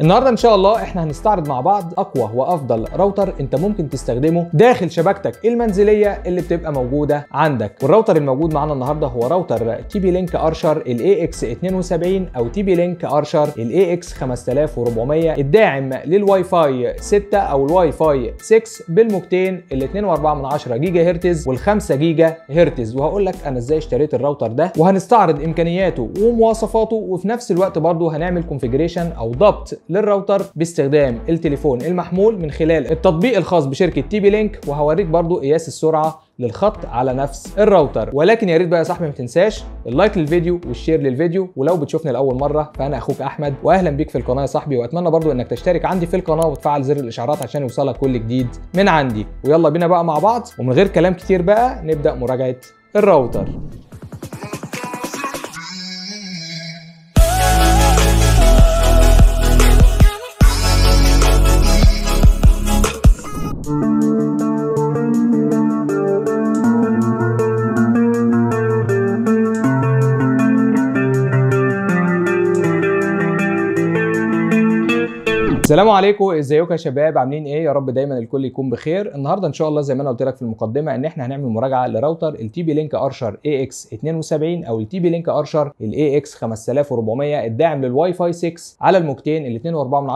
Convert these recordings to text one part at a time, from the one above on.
النهارده ان شاء الله احنا هنستعرض مع بعض اقوى وافضل راوتر انت ممكن تستخدمه داخل شبكتك المنزليه اللي بتبقى موجوده عندك والراوتر الموجود معانا النهارده هو راوتر تي بي لينك ارشر الاي اكس 72 او تي بي لينك ارشر الاي اكس 5400 الداعم للواي فاي 6 او الواي فاي 6 بالموجتين ال 2.4 جيجا هرتز وال 5 جيجا هرتز وهقول لك انا ازاي اشتريت الراوتر ده وهنستعرض امكانياته ومواصفاته وفي نفس الوقت برضه هنعمل كونفيجريشن او ضبط للراوتر باستخدام التليفون المحمول من خلال التطبيق الخاص بشركه تي بي لينك وهوريك برضو قياس السرعه للخط على نفس الراوتر ولكن يا ريت بقى يا صاحبي ما تنساش اللايك للفيديو والشير للفيديو ولو بتشوفني لاول مره فانا اخوك احمد واهلا بيك في القناه يا صاحبي واتمنى برضو انك تشترك عندي في القناه وتفعل زر الاشعارات عشان يوصلك كل جديد من عندي ويلا بينا بقى مع بعض ومن غير كلام كتير بقى نبدا مراجعه الراوتر السلام عليكم ازيكم يا شباب عاملين ايه يا رب دايما الكل يكون بخير النهارده ان شاء الله زي ما انا قلت لك في المقدمه ان احنا هنعمل مراجعه لراوتر التي بي لينك ارشر اي اكس 72 او التي بي لينك ارشر الاي اكس 5400 الداعم للواي فاي 6 على الموجتين ال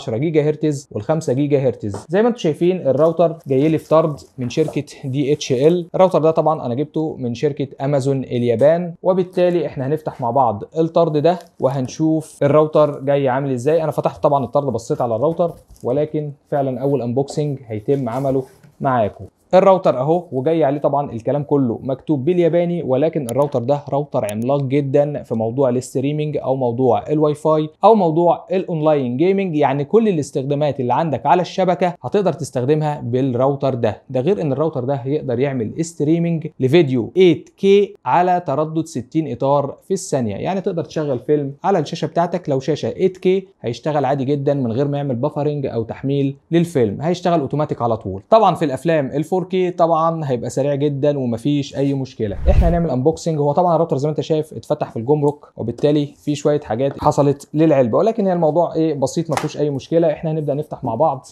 2.4 جيجا هرتز وال 5 جيجا هرتز زي ما انتم شايفين الراوتر جاي لي في طرد من شركه دي اتش ال الراوتر ده طبعا انا جبته من شركه امازون اليابان وبالتالي احنا هنفتح مع بعض الطرد ده وهنشوف الراوتر جاي عامل ازاي انا فتحت طبعا الطرد بصيت على الراوتر اكتر ولكن فعلا اول انبوكسنج هيتم عمله معاكم الراوتر اهو وجاي عليه طبعا الكلام كله مكتوب بالياباني ولكن الراوتر ده راوتر عملاق جدا في موضوع الاستريمنج او موضوع الواي فاي او موضوع الاونلاين جيمنج يعني كل الاستخدامات اللي عندك على الشبكه هتقدر تستخدمها بالراوتر ده ده غير ان الراوتر ده يقدر يعمل استريمنج لفيديو 8K على تردد 60 اطار في الثانيه يعني تقدر تشغل فيلم على الشاشه بتاعتك لو شاشه 8K هيشتغل عادي جدا من غير ما يعمل بفرنج او تحميل للفيلم هيشتغل اوتوماتيك على طول طبعا في الافلام ال 4K طبعا هيبقى سريع جدا ومفيش اي مشكله احنا هنعمل انبوكسنج هو طبعا الراوتر زي ما انت شايف اتفتح في الجمرك وبالتالي في شويه حاجات حصلت للعلبه ولكن هي الموضوع ايه بسيط مفيش اي مشكله احنا هنبدا نفتح مع بعض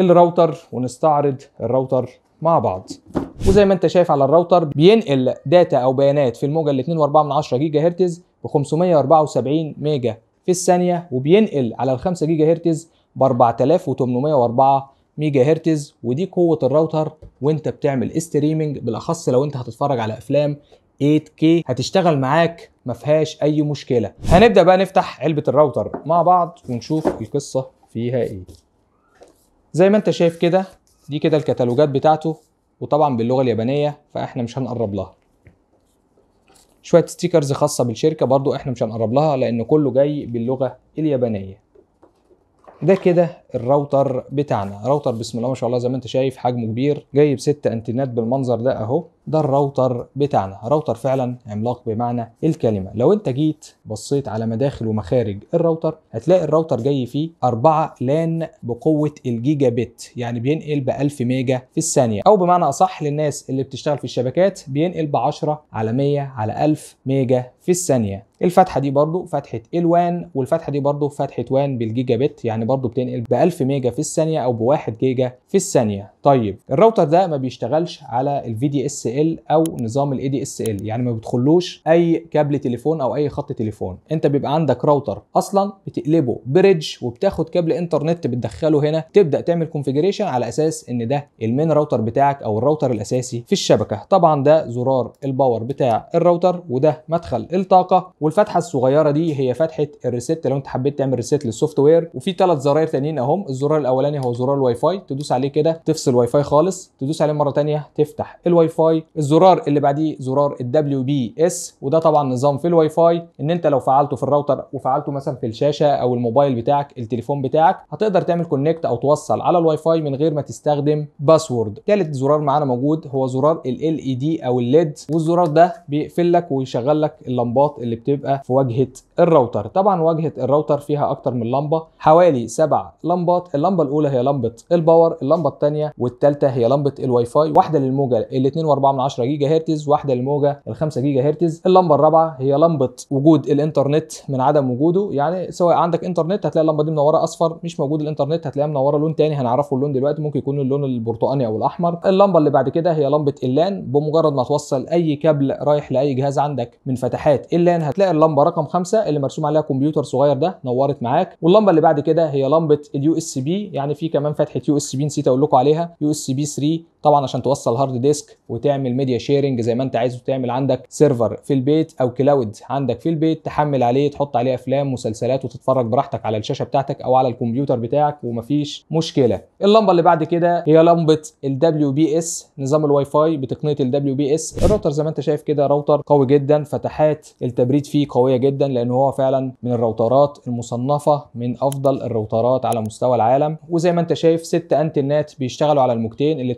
الراوتر ونستعرض الراوتر مع بعض وزي ما انت شايف على الراوتر بينقل داتا او بيانات في الموجه ال 2.4 جيجا هرتز ب 574 ميجا في الثانيه وبينقل على ال 5 جيجا هرتز ب 4804 ميجا هرتز ودي قوه الراوتر وانت بتعمل ستريمنج بالاخص لو انت هتتفرج على افلام 8K هتشتغل معاك ما فيهاش اي مشكله هنبدا بقى نفتح علبه الراوتر مع بعض ونشوف القصه فيها ايه زي ما انت شايف كده دي كده الكتالوجات بتاعته وطبعا باللغه اليابانيه فاحنا مش هنقرب لها شويه ستيكرز خاصه بالشركه برضو احنا مش هنقرب لها لان كله جاي باللغه اليابانيه ده كده الراوتر بتاعنا راوتر بسم الله ما شاء الله زي ما انت شايف حجمه كبير جايب ست انتنات بالمنظر ده اهو ده الراوتر بتاعنا راوتر فعلا عملاق بمعنى الكلمه لو انت جيت بصيت على مداخل ومخارج الراوتر هتلاقي الراوتر جاي فيه 4 لان بقوه الجيجا بت يعني بينقل ب 1000 ميجا في الثانيه او بمعنى اصح للناس اللي بتشتغل في الشبكات بينقل ب 10 على 100 على 1000 ميجا في الثانيه الفتحه دي برضو فتحه الوان والفتحه دي برضو فتحه وان بالجيجا بت يعني برضو بتنقل ب 1000 ميجا في الثانيه او ب1 جيجا في الثانيه طيب الراوتر ده ما بيشتغلش على الفي دي اس ال او نظام الاي دي اس ال يعني ما بيدخلوش اي كابل تليفون او اي خط تليفون انت بيبقى عندك راوتر اصلا بتقلبه بريدج وبتاخد كابل انترنت بتدخله هنا تبدا تعمل كونفيجريشن على اساس ان ده المين راوتر بتاعك او الراوتر الاساسي في الشبكه طبعا ده زرار الباور بتاع الراوتر وده مدخل الطاقه والفتحه الصغيره دي هي فتحه الريست لو انت حبيت تعمل ريست للسوفت وير وفي ثلاث زراير تانيين اهو اهم الزرار الاولاني هو زرار الواي فاي تدوس عليه كده تفصل واي فاي خالص تدوس عليه مره ثانيه تفتح الواي فاي الزرار اللي بعديه زرار الدبليو بي اس وده طبعا نظام في الواي فاي ان انت لو فعلته في الراوتر وفعلته مثلا في الشاشه او الموبايل بتاعك التليفون بتاعك هتقدر تعمل كونكت او توصل على الواي فاي من غير ما تستخدم باسورد ثالث زرار معانا موجود هو زرار ال اي دي e او الليد e والزرار ده بيقفل لك ويشغل لك اللمبات اللي بتبقى في واجهه الراوتر طبعا واجهه الراوتر فيها اكتر من لمبه حوالي سبع لمبات لمبات اللمبه الاولى هي لمبه الباور اللمبه الثانيه والثالثه هي لمبه الواي فاي واحده للموجه ال 2.4 جيجا هرتز واحده للموجه ال 5 جيجا هرتز اللمبه الرابعه هي لمبه وجود الانترنت من عدم وجوده يعني سواء عندك انترنت هتلاقي اللمبه دي منوره اصفر مش موجود الانترنت هتلاقيها منوره لون ثاني هنعرفه اللون دلوقتي ممكن يكون اللون البرتقاني او الاحمر اللمبه اللي بعد كده هي لمبه اللان بمجرد ما توصل اي كابل رايح لاي جهاز عندك من فتحات اللان هتلاقي اللمبه رقم 5 اللي مرسوم عليها كمبيوتر صغير ده نورت معاك واللمبه اللي بعد كده هي لمبه يو اس بي يعني في كمان فتحه يو اس بي نسيت اقول لكم عليها يو اس بي 3 طبعا عشان توصل هارد ديسك وتعمل ميديا شيرنج زي ما انت عايز وتعمل عندك سيرفر في البيت او كلاود عندك في البيت تحمل عليه تحط عليه افلام مسلسلات وتتفرج براحتك على الشاشه بتاعتك او على الكمبيوتر بتاعك ومفيش مشكله اللمبه اللي بعد كده هي لمبه الدبليو بي اس نظام الواي فاي بتقنيه الدبليو بي اس الراوتر زي ما انت شايف كده راوتر قوي جدا فتحات التبريد فيه قويه جدا لان هو فعلا من الراوترات المصنفه من افضل الراوترات على مستوى مستوى العالم وزي ما انت شايف ست انتنات بيشتغلوا على الموجتين ال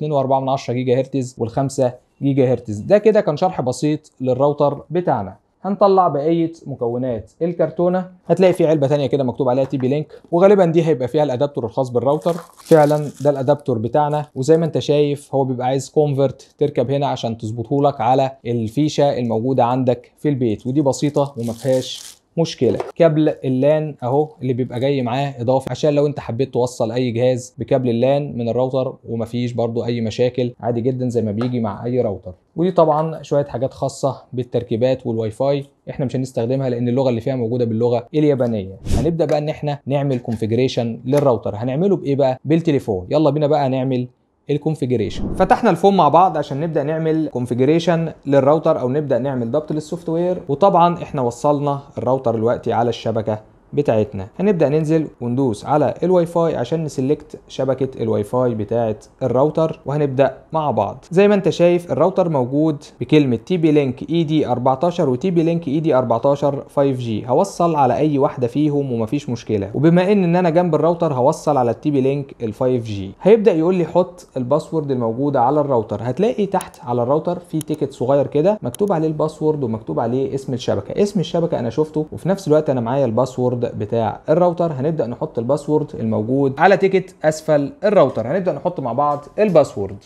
2.4 جيجا هرتز وال5 جيجا هرتز ده كده كان شرح بسيط للراوتر بتاعنا هنطلع بقيه مكونات الكرتونه هتلاقي في علبه ثانيه كده مكتوب عليها تي بي لينك وغالبا دي هيبقى فيها الادابتور الخاص بالراوتر فعلا ده الادابتور بتاعنا وزي ما انت شايف هو بيبقى عايز كونفرت تركب هنا عشان تظبطه لك على الفيشه الموجوده عندك في البيت ودي بسيطه وما فيهاش مشكله كابل اللان اهو اللي بيبقى جاي معاه اضافي عشان لو انت حبيت توصل اي جهاز بكابل اللان من الراوتر ومفيش برضو اي مشاكل عادي جدا زي ما بيجي مع اي راوتر ودي طبعا شويه حاجات خاصه بالتركيبات والواي فاي احنا مش هنستخدمها لان اللغه اللي فيها موجوده باللغه اليابانيه هنبدا بقى ان احنا نعمل كونفيجريشن للراوتر هنعمله بايه بقى بالتليفون يلا بينا بقى نعمل الكونفيجريشن فتحنا الفوم مع بعض عشان نبدا نعمل كونفيجريشن للراوتر او نبدا نعمل ضبط للسوفت وير وطبعا احنا وصلنا الراوتر دلوقتي على الشبكه بتاعتنا هنبدا ننزل وندوس على الواي فاي عشان نسلكت شبكه الواي فاي بتاعه الراوتر وهنبدا مع بعض زي ما انت شايف الراوتر موجود بكلمه تي بي لينك اي دي 14 وتي بي لينك اي دي 14 5 جي هوصل على اي واحده فيهم ومفيش مشكله وبما ان ان انا جنب الراوتر هوصل على التي بي لينك ال 5 جي هيبدا يقول لي حط الباسورد الموجوده على الراوتر هتلاقي تحت على الراوتر في تيكت صغير كده مكتوب عليه الباسورد ومكتوب عليه اسم الشبكه اسم الشبكه انا شفته وفي نفس الوقت انا معايا الباسورد المبدا بتاع الراوتر هنبدا نحط الباسورد الموجود على تيكت اسفل الراوتر هنبدا نحط مع بعض الباسورد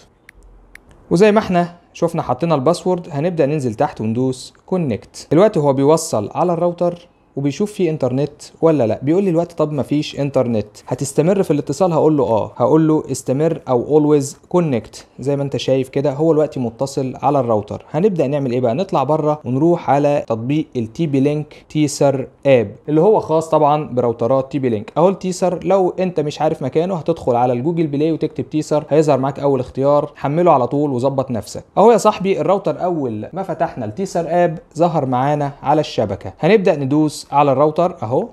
وزي ما احنا شفنا حطينا الباسورد هنبدا ننزل تحت وندوس كونكت دلوقتي هو بيوصل على الراوتر وبيشوف في انترنت ولا لا بيقول لي الوقت طب ما فيش انترنت هتستمر في الاتصال هقول له اه هقول له استمر او اولويز كونكت زي ما انت شايف كده هو الوقت متصل على الراوتر هنبدا نعمل ايه بقى نطلع بره ونروح على تطبيق التي بي لينك تيسر اب اللي هو خاص طبعا براوترات تي بي لينك اهو التيسر لو انت مش عارف مكانه هتدخل على الجوجل بلاي وتكتب تيسر هيظهر معاك اول اختيار حمله على طول وظبط نفسك اهو يا صاحبي الراوتر اول ما فتحنا التيسر اب ظهر معانا على الشبكه هنبدا ندوس على الراوتر اهو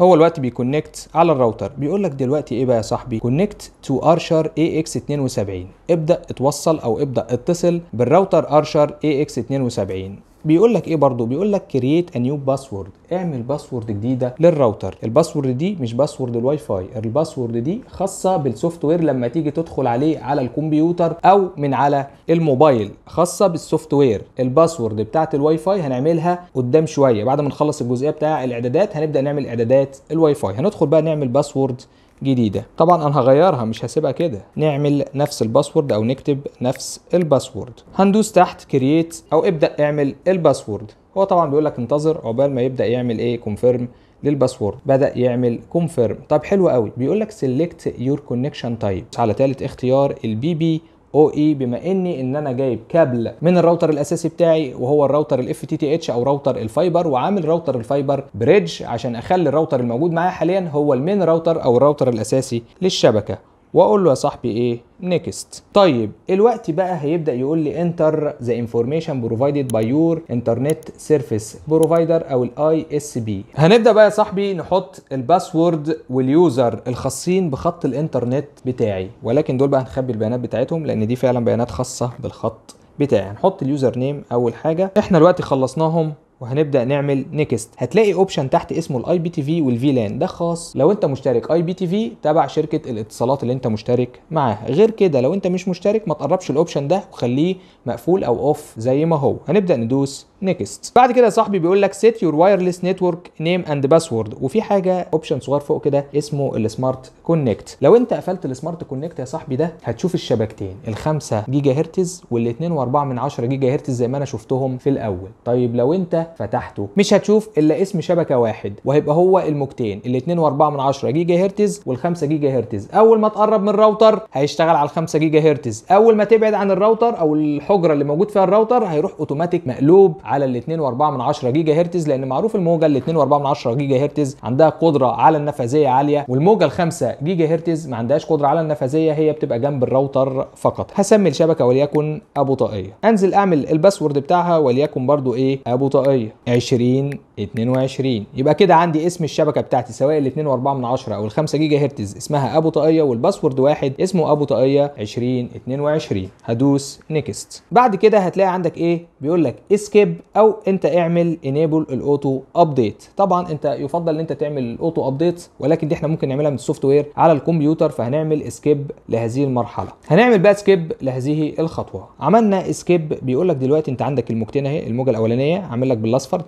هو الوقت بيكونكت على الراوتر بيقول لك دلوقتي ايه بقى يا صاحبي كونكت تو ارشر اي اكس 72 ابدا اتوصل او ابدا اتصل بالراوتر ارشر اي اكس 72 بيقول لك ايه برضه بيقول لك كرييت ا نيو باسورد اعمل باسورد جديده للراوتر الباسورد دي مش باسورد الواي فاي الباسورد دي خاصه بالسوفت وير لما تيجي تدخل عليه على الكمبيوتر او من على الموبايل خاصه بالسوفت وير الباسورد بتاعه الواي فاي هنعملها قدام شويه بعد ما نخلص الجزئيه بتاع الاعدادات هنبدا نعمل اعدادات الواي فاي هندخل بقى نعمل باسورد جديده طبعا انا هغيرها مش هسيبها كده نعمل نفس الباسورد او نكتب نفس الباسورد هندوس تحت كرييت او ابدا اعمل الباسورد هو طبعا بيقول لك انتظر عقبال ما يبدا يعمل ايه كونفيرم للباسورد بدا يعمل كونفيرم طب حلو قوي بيقول لك سيلكت يور كونكشن تايب على ثالث اختيار البي بي او اي e بما اني ان انا جايب كابل من الراوتر الاساسي بتاعي وهو الراوتر الاف تي تي اتش او راوتر الفايبر وعامل راوتر الفايبر بريدج عشان اخلي الراوتر الموجود معايا حاليا هو المين راوتر او الراوتر الاساسي للشبكه واقول له يا صاحبي ايه نيكست طيب الوقت بقى هيبدا يقول لي انتر ذا انفورميشن بروفايدد باي يور انترنت سيرفيس بروفايدر او الاي اس بي هنبدا بقى يا صاحبي نحط الباسورد واليوزر الخاصين بخط الانترنت بتاعي ولكن دول بقى هنخبي البيانات بتاعتهم لان دي فعلا بيانات خاصه بالخط بتاعي هنحط اليوزر نيم اول حاجه احنا الوقت خلصناهم وهنبدا نعمل نيكست هتلاقي اوبشن تحت اسمه الاي بي تي في والفي لان ده خاص لو انت مشترك اي بي تي في تبع شركه الاتصالات اللي انت مشترك معاها غير كده لو انت مش مشترك ما تقربش الاوبشن ده وخليه مقفول او اوف زي ما هو هنبدا ندوس نيكست بعد كده يا صاحبي بيقول لك سيت يور وايرلس نتورك نيم اند باسورد وفي حاجه اوبشن صغير فوق كده اسمه السمارت كونكت لو انت قفلت السمارت كونكت يا صاحبي ده هتشوف الشبكتين ال5 جيجا هرتز وال2.4 من 10 جيجا هرتز زي ما انا شفتهم في الاول طيب لو انت فتحته مش هتشوف الا اسم شبكه واحد وهيبقى هو الموجتين ال2.4 من 10 جيجا هرتز وال5 جيجا هرتز اول ما تقرب من الراوتر هيشتغل على ال5 جيجا هرتز اول ما تبعد عن الراوتر او الحجره اللي موجود فيها الراوتر هيروح اوتوماتيك مقلوب على ال 2.4 جيجا هرتز لان معروف الموجه ال 2.4 جيجا هرتز عندها قدره على النفاذيه عاليه والموجه ال 5 جيجا هرتز ما عندهاش قدره على النفاذيه هي بتبقى جنب الراوتر فقط هسمي الشبكه وليكن ابو طاقيه انزل اعمل الباسورد بتاعها وليكن برضو ايه ابو طاقيه 20 22 يبقى كده عندي اسم الشبكه بتاعتي سواء ال 2.4 او ال 5 جيجا هرتز اسمها ابو طاقيه والباسورد واحد اسمه ابو طاقيه 20 22 هدوس نيكست بعد كده هتلاقي عندك ايه بيقول لك اسكيب او انت اعمل انيبل الاوتو ابديت طبعا انت يفضل ان انت تعمل الاوتو ابديت ولكن دي احنا ممكن نعملها من السوفت وير على الكمبيوتر فهنعمل سكيب لهذه المرحله هنعمل بقى سكيب لهذه الخطوه عملنا سكيب بيقول لك دلوقتي انت عندك الموجتين اهي الموجه الاولانيه عامل لك بالاصفر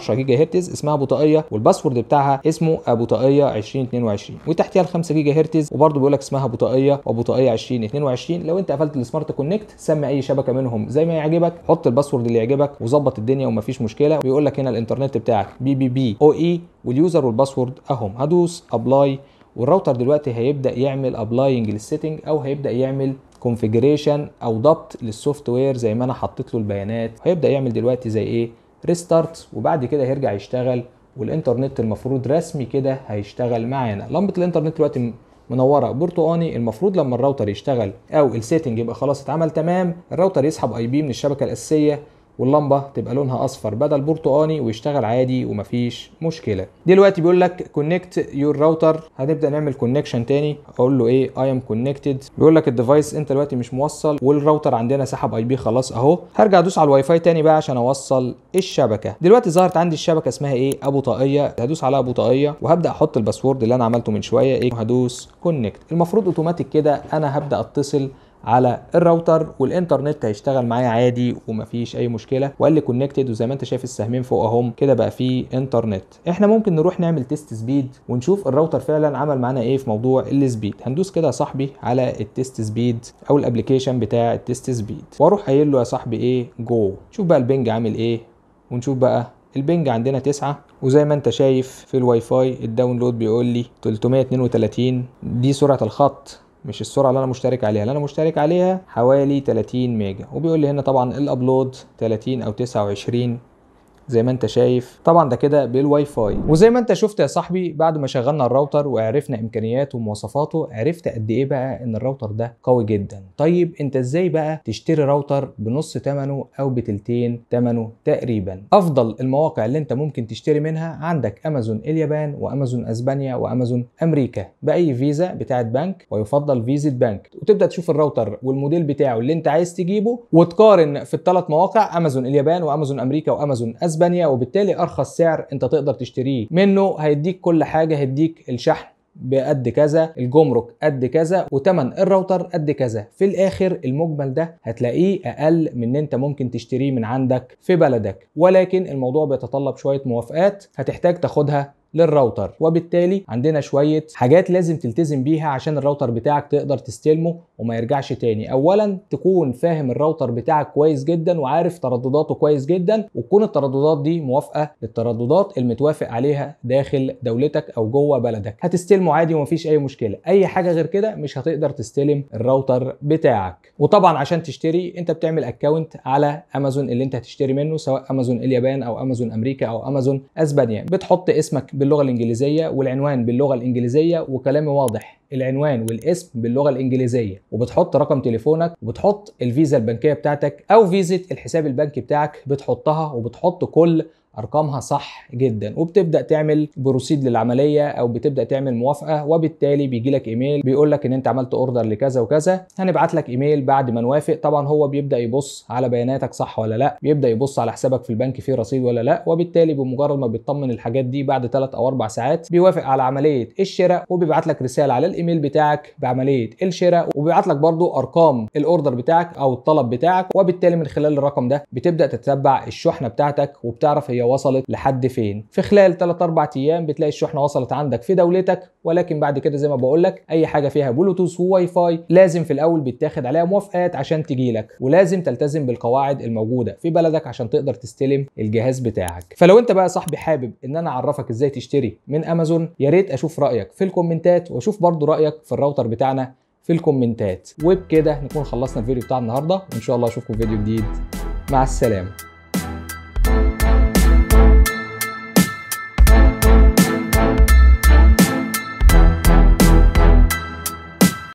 2.4 جيجا هرتز اسمها بطاقيه والباسورد بتاعها اسمه ابو طاقيه 2022 وتحتها ال 5 جيجا هرتز وبرده بيقول لك اسمها بطاقيه طاقيه وابو طاقيه 2022 لو انت قفلت السمارت كونكت سمي اي شبكه منهم زي ما يعجبك حط الباسورد اللي يعجبك وظبط ظبط الدنيا ومفيش مشكله ويقول لك هنا الانترنت بتاعك بي بي بي او اي واليوزر والباسورد اهم هدوس ابلاي والراوتر دلوقتي هيبدا يعمل ابلاينج للسيتنج او هيبدا يعمل كونفيجريشن او ضبط للسوفت وير زي ما انا حطيت له البيانات هيبدا يعمل دلوقتي زي ايه ريستارت وبعد كده هيرجع يشتغل والانترنت المفروض رسمي كده هيشتغل معانا لمبه الانترنت دلوقتي منوره برتقاني المفروض لما الراوتر يشتغل او السيتنج يبقى خلاص اتعمل تمام الراوتر يسحب اي بي من الشبكه الاساسيه واللمبه تبقى لونها اصفر بدل برتقاني ويشتغل عادي ومفيش مشكله دلوقتي بيقول لك كونكت يور راوتر هنبدا نعمل كونكشن تاني اقول له ايه اي ام كونكتد بيقول لك الديفايس انت دلوقتي مش موصل والراوتر عندنا سحب اي بي خلاص اهو هرجع ادوس على الواي فاي تاني بقى عشان اوصل الشبكه دلوقتي ظهرت عندي الشبكه اسمها ايه ابو طاقيه هدوس على ابو طاقيه وهبدا احط الباسورد اللي انا عملته من شويه ايه هدوس كونكت المفروض اوتوماتيك كده انا هبدا اتصل على الراوتر والانترنت هيشتغل معايا عادي ومفيش اي مشكله وقال لي كونكتد وزي ما انت شايف السهمين فوق اهم كده بقى في انترنت احنا ممكن نروح نعمل تيست سبيد ونشوف الراوتر فعلا عمل معانا ايه في موضوع السبيد هندوس كده يا صاحبي على التيست سبيد او الابلكيشن بتاع التيست سبيد واروح قايل له يا صاحبي ايه جو شوف بقى البنج عامل ايه ونشوف بقى البنج عندنا 9 وزي ما انت شايف في الواي فاي الداونلود بيقول لي 332 دي سرعه الخط مش السرعه اللي انا مشترك عليها اللي انا مشترك عليها حوالي 30 ميجا وبيقول لي هنا طبعا الابلود 30 او 29 زي ما انت شايف طبعا ده كده بالواي فاي وزي ما انت شفت يا صاحبي بعد ما شغلنا الراوتر وعرفنا امكانياته ومواصفاته عرفت قد ايه بقى ان الراوتر ده قوي جدا طيب انت ازاي بقى تشتري راوتر بنص ثمنه او بتلتين ثمنه تقريبا افضل المواقع اللي انت ممكن تشتري منها عندك امازون اليابان وامازون اسبانيا وامازون امريكا باي فيزا بتاعه بنك ويفضل فيزا بنك وتبدا تشوف الراوتر والموديل بتاعه اللي انت عايز تجيبه وتقارن في الثلاث مواقع امازون اليابان وامازون امريكا وامازون اسبانيا اسبانيا وبالتالي ارخص سعر انت تقدر تشتريه منه هيديك كل حاجه هيديك الشحن بقد كذا الجمرك قد كذا وتمن الراوتر قد كذا في الاخر المجمل ده هتلاقيه اقل من ان انت ممكن تشتريه من عندك في بلدك ولكن الموضوع بيتطلب شويه موافقات هتحتاج تاخدها للراوتر وبالتالي عندنا شويه حاجات لازم تلتزم بيها عشان الراوتر بتاعك تقدر تستلمه وما يرجعش تاني اولا تكون فاهم الراوتر بتاعك كويس جدا وعارف تردداته كويس جدا وتكون الترددات دي موافقه للترددات المتوافق عليها داخل دولتك او جوه بلدك هتستلمه عادي ومفيش اي مشكله اي حاجه غير كده مش هتقدر تستلم الراوتر بتاعك وطبعا عشان تشتري انت بتعمل اكونت على امازون اللي انت هتشتري منه سواء امازون اليابان او امازون امريكا او امازون اسبانيا بتحط اسمك باللغه الانجليزيه والعنوان باللغه الانجليزيه وكلامي واضح العنوان والاسم باللغه الانجليزيه وبتحط رقم تليفونك وبتحط الفيزا البنكيه بتاعتك او فيزا الحساب البنكي بتاعك بتحطها وبتحط كل ارقامها صح جدا وبتبدا تعمل بروسيد للعمليه او بتبدا تعمل موافقه وبالتالي بيجي لك ايميل بيقول لك ان انت عملت اوردر لكذا وكذا هنبعت لك ايميل بعد ما نوافق طبعا هو بيبدا يبص على بياناتك صح ولا لا بيبدا يبص على حسابك في البنك فيه رصيد ولا لا وبالتالي بمجرد ما بيطمن الحاجات دي بعد 3 او 4 ساعات بيوافق على عمليه الشراء وبيبعت لك رساله على الايميل بتاعك بعمليه الشراء وبيبعت لك برده ارقام الاوردر بتاعك او الطلب بتاعك وبالتالي من خلال الرقم ده بتبدا تتبع الشحنه بتاعتك وبتعرف هي العربيه وصلت لحد فين في خلال 3 4 ايام بتلاقي الشحنه وصلت عندك في دولتك ولكن بعد كده زي ما بقول لك اي حاجه فيها بلوتوث وواي فاي لازم في الاول بيتاخد عليها موافقات عشان تجي لك ولازم تلتزم بالقواعد الموجوده في بلدك عشان تقدر تستلم الجهاز بتاعك فلو انت بقى صاحبي حابب ان انا اعرفك ازاي تشتري من امازون يا ريت اشوف رايك في الكومنتات واشوف برضو رايك في الراوتر بتاعنا في الكومنتات وبكده نكون خلصنا الفيديو بتاع النهارده وان شاء الله اشوفكم في فيديو جديد مع السلامه